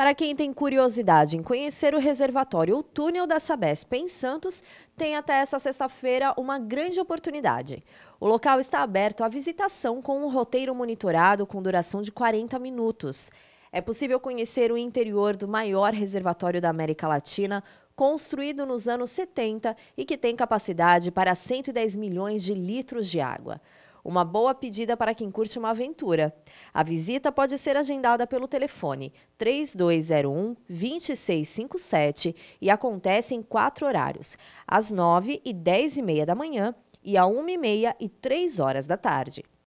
Para quem tem curiosidade em conhecer o reservatório ou túnel da Sabesp em Santos, tem até essa sexta-feira uma grande oportunidade. O local está aberto à visitação com um roteiro monitorado com duração de 40 minutos. É possível conhecer o interior do maior reservatório da América Latina, construído nos anos 70 e que tem capacidade para 110 milhões de litros de água uma boa pedida para quem curte uma aventura. A visita pode ser agendada pelo telefone 3201 2657 e acontece em quatro horários, às 9 e 10 e meia da manhã e à 1 e meia e 3 horas da tarde.